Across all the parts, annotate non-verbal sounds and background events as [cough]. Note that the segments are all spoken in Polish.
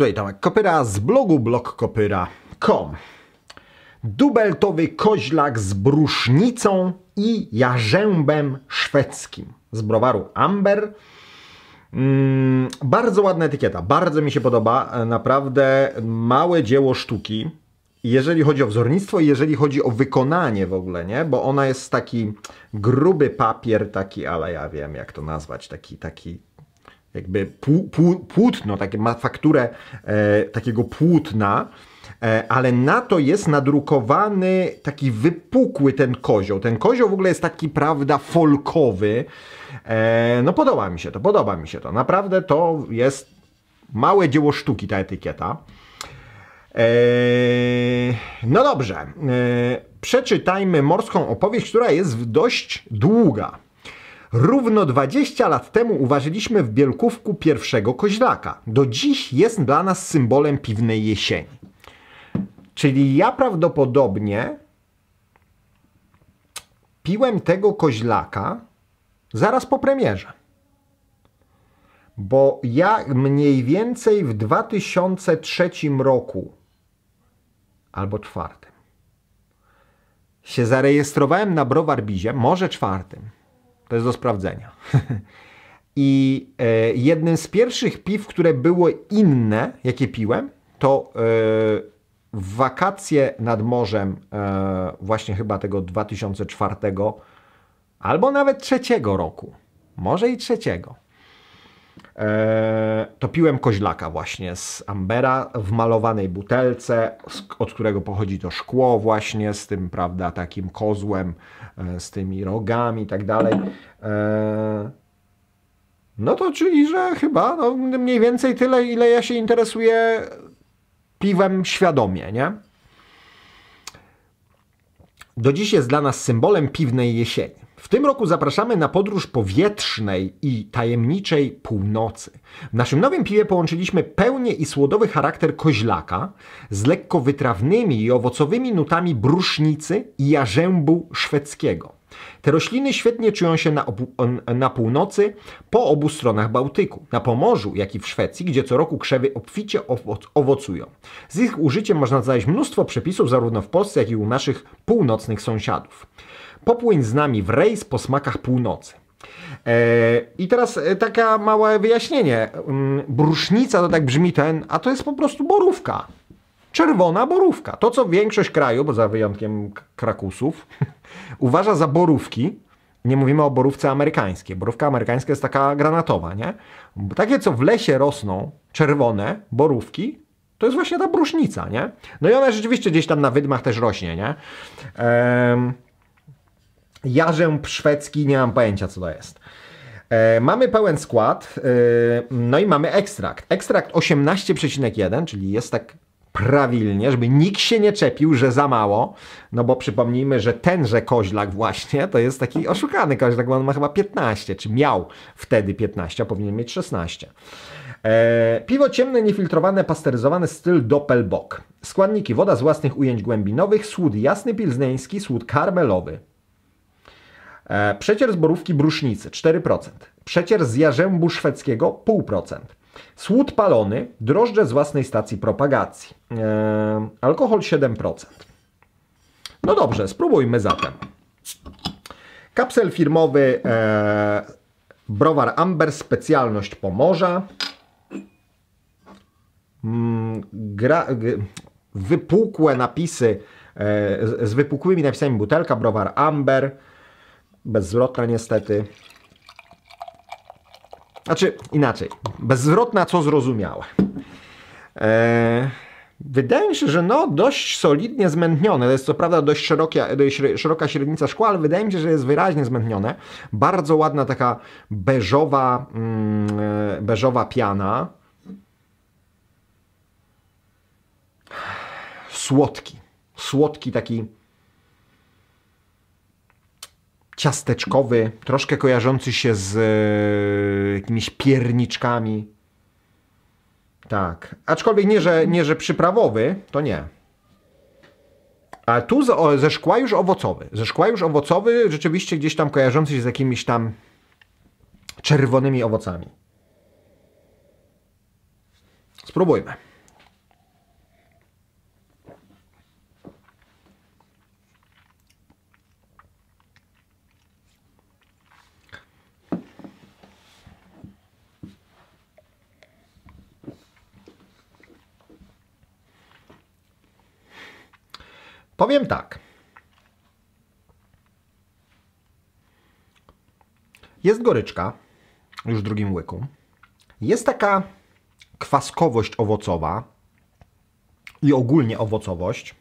tutaj Tomek Kopyra z blogu blogkopyra.com. Dubeltowy koźlak z brusznicą i jarzębem szwedzkim z browaru Amber. Mm, bardzo ładna etykieta, bardzo mi się podoba. E, naprawdę małe dzieło sztuki, jeżeli chodzi o wzornictwo i jeżeli chodzi o wykonanie w ogóle, nie? Bo ona jest taki gruby papier, taki, ale ja wiem jak to nazwać, taki, taki jakby pł, pł, płótno, takie, ma fakturę e, takiego płótna, e, ale na to jest nadrukowany taki wypukły ten kozioł. Ten kozioł w ogóle jest taki, prawda, folkowy. E, no podoba mi się to, podoba mi się to. Naprawdę to jest małe dzieło sztuki ta etykieta. E, no dobrze, e, przeczytajmy morską opowieść, która jest dość długa. Równo 20 lat temu uważaliśmy w Bielkówku pierwszego koźlaka. Do dziś jest dla nas symbolem piwnej jesieni. Czyli ja prawdopodobnie piłem tego koźlaka zaraz po premierze. Bo ja mniej więcej w 2003 roku albo czwartym się zarejestrowałem na Browar Bizie, może czwartym to jest do sprawdzenia. [laughs] I e, jednym z pierwszych piw, które było inne, jakie piłem, to e, w wakacje nad morzem, e, właśnie chyba tego 2004 albo nawet trzeciego roku, może i trzeciego. To e, topiłem koźlaka właśnie z Ambera w malowanej butelce, od którego pochodzi to szkło właśnie z tym, prawda, takim kozłem, e, z tymi rogami i tak dalej. E, no to czyli, że chyba no, mniej więcej tyle, ile ja się interesuję piwem świadomie, nie? Do dziś jest dla nas symbolem piwnej jesieni. W tym roku zapraszamy na podróż powietrznej i tajemniczej północy. W naszym nowym piwie połączyliśmy pełnie i słodowy charakter koźlaka z lekko wytrawnymi i owocowymi nutami brusznicy i jarzębu szwedzkiego. Te rośliny świetnie czują się na, na, północy, po obu stronach Bałtyku, na Pomorzu, jak i w Szwecji, gdzie co roku krzewy obficie owocują. Z ich użyciem można znaleźć mnóstwo przepisów zarówno w Polsce, jak i u naszych północnych sąsiadów. Popłyń z nami w rejs po smakach północy. E, I teraz e, taka małe wyjaśnienie. Mm, brusznica to tak brzmi ten, a to jest po prostu borówka czerwona borówka. To, co większość kraju, bo za wyjątkiem Krakusów, [laughs] uważa za borówki, nie mówimy o borówce amerykańskiej. Borówka amerykańska jest taka granatowa, nie? Takie, co w lesie rosną, czerwone borówki, to jest właśnie ta brusznica, nie? No i ona rzeczywiście gdzieś tam na wydmach też rośnie, nie? Ehm, jarzę szwedzki, nie mam pojęcia, co to jest. E, mamy pełen skład, y, no i mamy ekstrakt. Ekstrakt 18,1, czyli jest tak prawilnie, żeby nikt się nie czepił, że za mało, no bo przypomnijmy, że tenże koźlak właśnie to jest taki oszukany koźlak, bo on ma chyba 15, czy miał wtedy 15, a powinien mieć 16. E, piwo ciemne, niefiltrowane, pasteryzowane, styl Doppelbock. Składniki woda z własnych ujęć głębinowych, słód jasny pilzneński, słód karmelowy. E, przecier z borówki brusznicy 4%, przecier z jarzębu szwedzkiego 0,5%, Słód palony, drożdże z własnej stacji propagacji. E, alkohol 7%. No dobrze, spróbujmy zatem. Kapsel firmowy e, Browar Amber, specjalność Pomorza. Mm, gra, wypukłe napisy e, z wypukłymi napisami butelka, browar Amber, zwrotka niestety. Znaczy inaczej, bezzwrotna, co zrozumiałe. E, wydaje mi się, że no dość solidnie zmętnione. To jest co prawda dość szeroka dość szeroka średnica szkła, ale wydaje mi się, że jest wyraźnie zmętnione. Bardzo ładna taka beżowa, mm, e, beżowa piana. Słodki. Słodki taki ciasteczkowy, troszkę kojarzący się z e, jakimiś pierniczkami. Tak. Aczkolwiek nie że, nie, że przyprawowy, to nie. A tu z, o, ze szkła już owocowy. Ze szkła już owocowy rzeczywiście gdzieś tam kojarzący się z jakimiś tam czerwonymi owocami. Spróbujmy. Powiem tak. Jest goryczka, już w drugim łyku. Jest taka kwaskowość owocowa i ogólnie owocowość.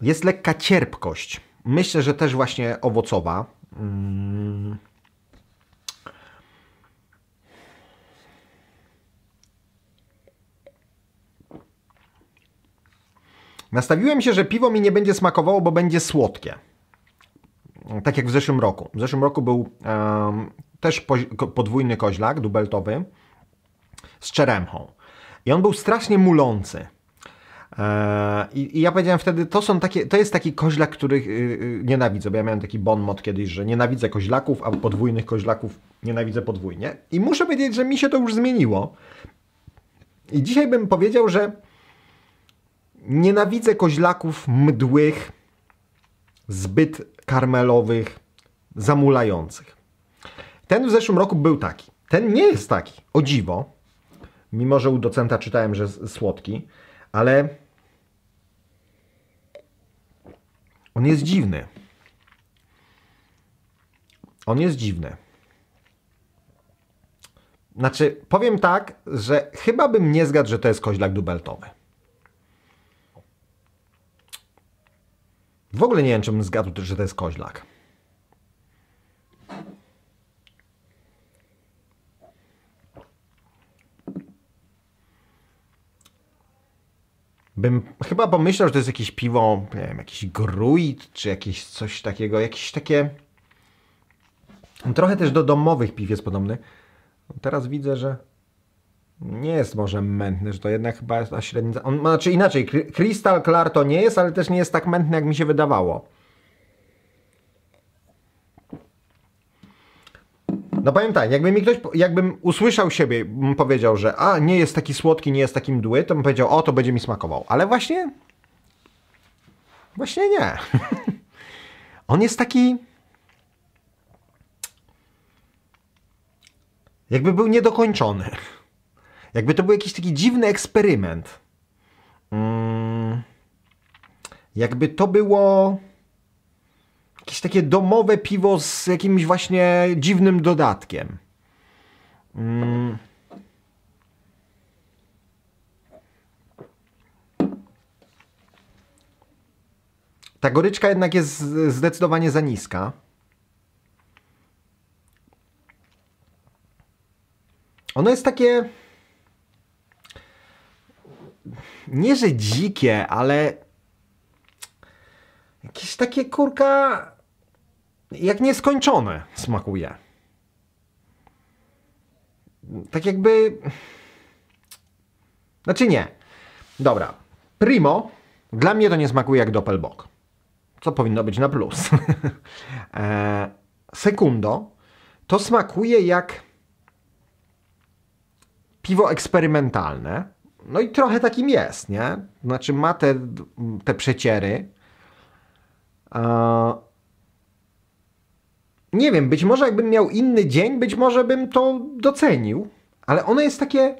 Jest lekka cierpkość. Myślę, że też właśnie owocowa. Mm. Nastawiłem się, że piwo mi nie będzie smakowało, bo będzie słodkie. Tak jak w zeszłym roku. W zeszłym roku był um, też podwójny koźlak, dubeltowy, z czeremchą. I on był strasznie mulący. E, I, I, ja powiedziałem wtedy, to, są takie, to jest taki koźlak, których yy, nienawidzę, bo ja miałem taki bon mot kiedyś, że nienawidzę koźlaków, a podwójnych koźlaków nienawidzę podwójnie. I muszę powiedzieć, że mi się to już zmieniło. I dzisiaj bym powiedział, że Nienawidzę koźlaków mdłych, zbyt karmelowych, zamulających. Ten w zeszłym roku był taki. Ten nie jest taki, o dziwo. Mimo, że u docenta czytałem, że słodki, ale on jest dziwny. On jest dziwny. Znaczy, powiem tak, że chyba bym nie zgadł, że to jest koźlak dubeltowy. W ogóle nie wiem, czym zgadł, że to jest koźlak. Bym chyba pomyślał, że to jest jakieś piwo, nie wiem, jakiś gruit, czy jakieś coś takiego, jakieś takie... Trochę też do domowych piw jest podobny. Teraz widzę, że nie jest może mętny, że to jednak chyba jest ta średnica. On, znaczy inaczej, Crystal Klar to nie jest, ale też nie jest tak mętny, jak mi się wydawało. No powiem tak, jakby mi ktoś, jakbym usłyszał siebie, bym powiedział, że a, nie jest taki słodki, nie jest taki mdły, to bym powiedział, o, to będzie mi smakował. Ale właśnie... Właśnie nie. [laughs] On jest taki... Jakby był niedokończony. Jakby to był jakiś taki dziwny eksperyment. Mm, jakby to było jakieś takie domowe piwo z jakimś właśnie dziwnym dodatkiem. Mm. Ta goryczka jednak jest zdecydowanie za niska. Ono jest takie nie że dzikie, ale jakieś takie kurka jak nieskończone smakuje. Tak jakby... Znaczy nie. Dobra. Primo dla mnie to nie smakuje jak Doppelbock. Co powinno być na plus. [laughs] E, sekundo to smakuje jak piwo eksperymentalne no i trochę takim jest, nie? Znaczy ma te, te przeciery. Nie wiem, być może jakbym miał inny dzień, być może bym to docenił, ale ono jest takie...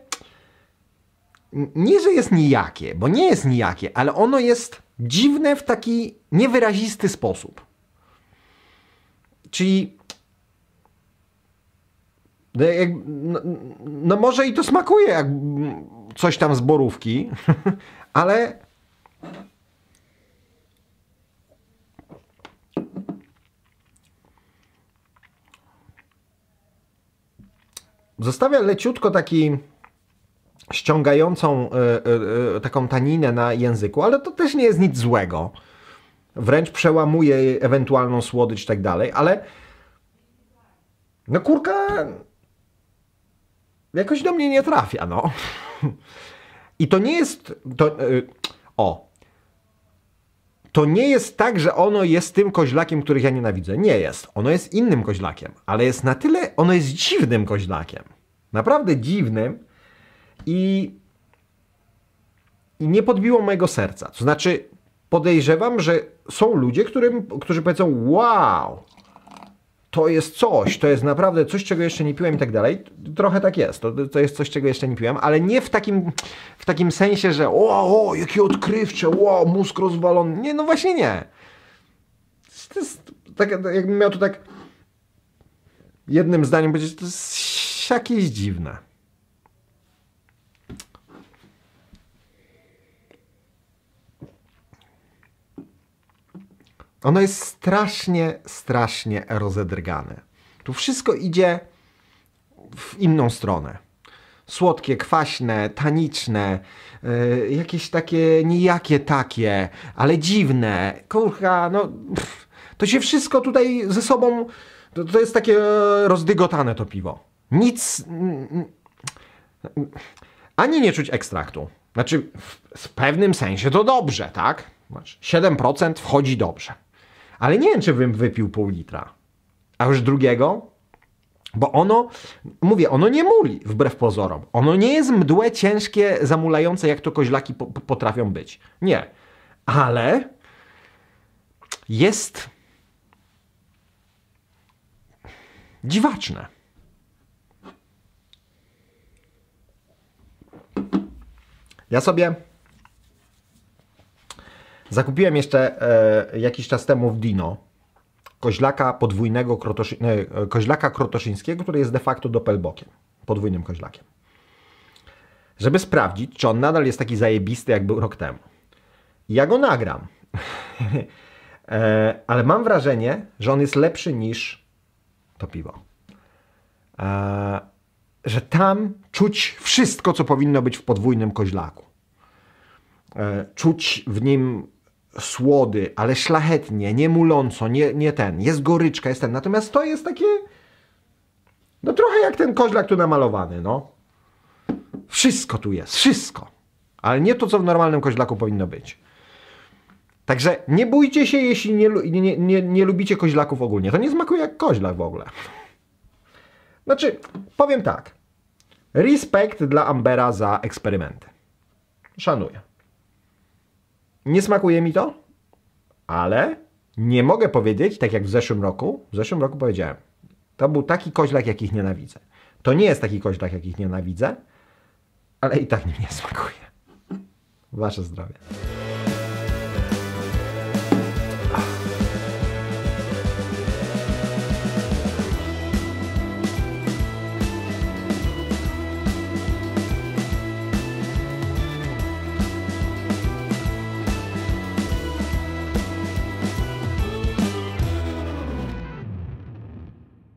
Nie, że jest nijakie, bo nie jest nijakie, ale ono jest dziwne w taki niewyrazisty sposób. Czyli no, jak, no, no, no może i to smakuje, jak coś tam z borówki, [laughs] ale zostawia leciutko taki ściągającą y, y, taką taninę na języku, ale to też nie jest nic złego. Wręcz przełamuje ewentualną słodycz i tak dalej, ale no kurka jakoś do mnie nie trafia, no. I to nie jest. To, e, o. To nie jest tak, że ono jest tym koźlakiem, których ja nienawidzę. Nie jest. Ono jest innym koźlakiem, ale jest na tyle. Ono jest dziwnym koźlakiem. Naprawdę dziwnym. I. I nie podbiło mojego serca. To znaczy, podejrzewam, że są ludzie, którym, którzy powiedzą: Wow, to jest coś, to jest naprawdę coś, czego jeszcze nie piłem i tak dalej. Trochę tak jest, to, to jest coś, czego jeszcze nie piłem, ale nie w takim, w takim sensie, że o, o, jakie odkrywcze, o, mózg rozwalony. Nie, no właśnie nie. To jest, tak, jakbym miał to tak jednym zdaniem powiedzieć, to jest jakieś dziwne. Ono jest strasznie, strasznie rozedrgane. Tu wszystko idzie w inną stronę. Słodkie, kwaśne, taniczne, yy, jakieś takie nijakie takie, ale dziwne. Kurka, no... Pff, to się wszystko tutaj ze sobą... To, to jest takie e, rozdygotane to piwo. Nic... Mm, ani nie czuć ekstraktu. Znaczy, w, w pewnym sensie to dobrze, tak? 7% wchodzi dobrze ale nie wiem, czy bym wypił pół litra. A już drugiego, bo ono, mówię, ono nie muli wbrew pozorom. Ono nie jest mdłe, ciężkie, zamulające, jak to koźlaki po, potrafią być. Nie. Ale jest dziwaczne. Ja sobie Zakupiłem jeszcze e, jakiś czas temu w Dino koźlaka podwójnego krotoszy, e, koźlaka krotoszyńskiego, który jest de facto dopelbokiem, podwójnym koźlakiem. Żeby sprawdzić, czy on nadal jest taki zajebisty, jak był rok temu. Ja go nagram, [laughs] e, ale mam wrażenie, że on jest lepszy niż to piwo. E, że tam czuć wszystko, co powinno być w podwójnym koźlaku. E, czuć w nim słody, ale szlachetnie, nie muląco, nie, nie ten. Jest goryczka, jest ten. Natomiast to jest takie... No trochę jak ten koźlak tu namalowany, no. Wszystko tu jest, wszystko. Ale nie to, co w normalnym koźlaku powinno być. Także nie bójcie się, jeśli nie, nie, nie, nie lubicie koźlaków ogólnie. To nie smakuje jak koźlak w ogóle. Znaczy, powiem tak. Respekt dla Ambera za eksperymenty. Szanuję. Nie smakuje mi to, ale nie mogę powiedzieć, tak jak w zeszłym roku, w zeszłym roku powiedziałem, to był taki koźlak, jakich nienawidzę. To nie jest taki koźlak, jakich nienawidzę, ale i tak nim nie smakuje. Wasze zdrowie.